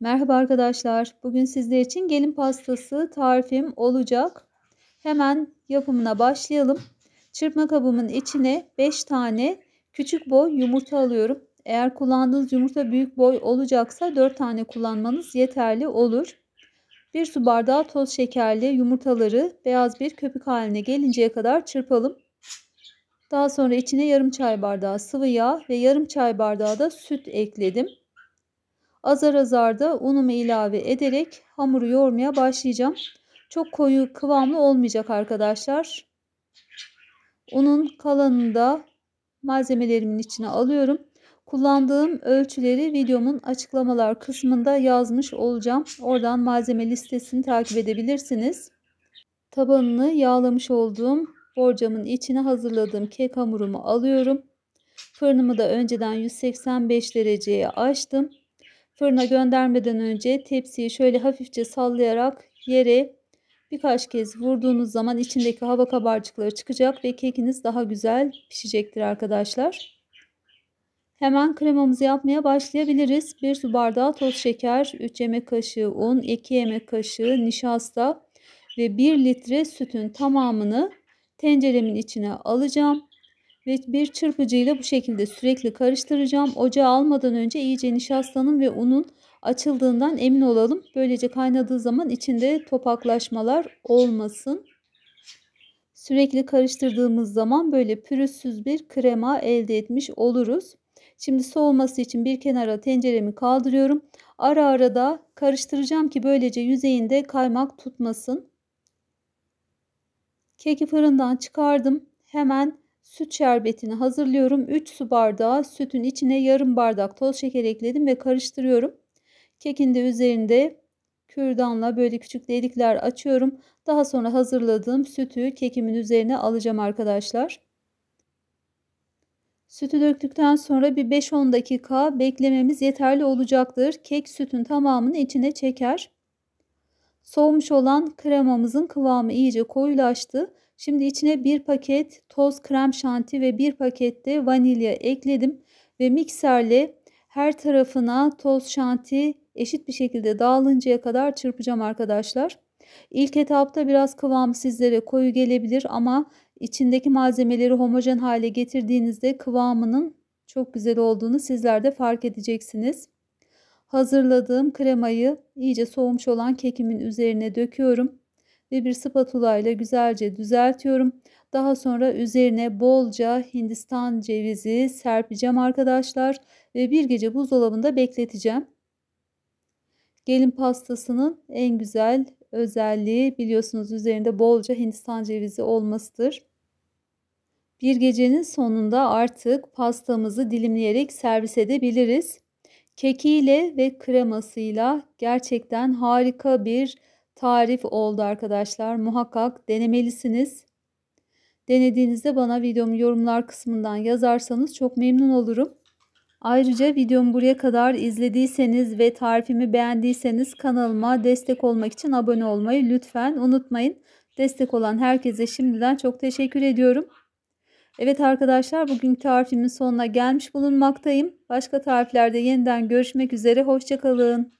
Merhaba arkadaşlar. Bugün sizler için gelin pastası tarifim olacak. Hemen yapımına başlayalım. Çırpma kabımın içine 5 tane küçük boy yumurta alıyorum. Eğer kullandığınız yumurta büyük boy olacaksa 4 tane kullanmanız yeterli olur. 1 su bardağı toz şekerli yumurtaları beyaz bir köpük haline gelinceye kadar çırpalım. Daha sonra içine yarım çay bardağı sıvı yağ ve yarım çay bardağı da süt ekledim. Azar azar da unumu ilave ederek hamuru yoğurmaya başlayacağım. Çok koyu kıvamlı olmayacak arkadaşlar. Unun kalanını da malzemelerimin içine alıyorum. Kullandığım ölçüleri videomun açıklamalar kısmında yazmış olacağım. Oradan malzeme listesini takip edebilirsiniz. Tabanını yağlamış olduğum borcamın içine hazırladığım kek hamurumu alıyorum. Fırınımı da önceden 185 dereceye açtım. Fırına göndermeden önce tepsiyi şöyle hafifçe sallayarak yere birkaç kez vurduğunuz zaman içindeki hava kabarcıkları çıkacak ve kekiniz daha güzel pişecektir arkadaşlar. Hemen kremamızı yapmaya başlayabiliriz. 1 su bardağı toz şeker, 3 yemek kaşığı un, 2 yemek kaşığı nişasta ve 1 litre sütün tamamını tenceremin içine alacağım. Ve bir çırpıcıyla bu şekilde sürekli karıştıracağım. Ocağa almadan önce iyice nişastanın ve unun açıldığından emin olalım. Böylece kaynadığı zaman içinde topaklaşmalar olmasın. Sürekli karıştırdığımız zaman böyle pürüzsüz bir krema elde etmiş oluruz. Şimdi soğuması için bir kenara tenceremi kaldırıyorum. Ara ara da karıştıracağım ki böylece yüzeyinde kaymak tutmasın. Keki fırından çıkardım. Hemen Süt şerbetini hazırlıyorum. 3 su bardağı sütün içine yarım bardak toz şeker ekledim ve karıştırıyorum. Kekin de üzerinde kürdanla böyle küçük delikler açıyorum. Daha sonra hazırladığım sütü kekimin üzerine alacağım arkadaşlar. Sütü döktükten sonra bir 5-10 dakika beklememiz yeterli olacaktır. Kek sütün tamamını içine çeker. Soğumuş olan kremamızın kıvamı iyice koyulaştı. Şimdi içine bir paket toz krem şanti ve bir pakette vanilya ekledim ve mikserle her tarafına toz şanti eşit bir şekilde dağılıncaya kadar çırpacağım arkadaşlar. İlk etapta biraz kıvam sizlere koyu gelebilir ama içindeki malzemeleri homojen hale getirdiğinizde kıvamının çok güzel olduğunu sizler de fark edeceksiniz. Hazırladığım kremayı iyice soğumuş olan kekimin üzerine döküyorum ve bir spatula ile güzelce düzeltiyorum. Daha sonra üzerine bolca hindistan cevizi serpeceğim arkadaşlar ve bir gece buzdolabında bekleteceğim. Gelin pastasının en güzel özelliği biliyorsunuz üzerinde bolca hindistan cevizi olmasıdır. Bir gecenin sonunda artık pastamızı dilimleyerek servis edebiliriz. Kekiyle ve kremasıyla gerçekten harika bir tarif oldu arkadaşlar. Muhakkak denemelisiniz. Denediğinizde bana videomu yorumlar kısmından yazarsanız çok memnun olurum. Ayrıca videomu buraya kadar izlediyseniz ve tarifimi beğendiyseniz kanalıma destek olmak için abone olmayı lütfen unutmayın. Destek olan herkese şimdiden çok teşekkür ediyorum. Evet arkadaşlar bugün tarifimin sonuna gelmiş bulunmaktayım. Başka tariflerde yeniden görüşmek üzere. Hoşçakalın.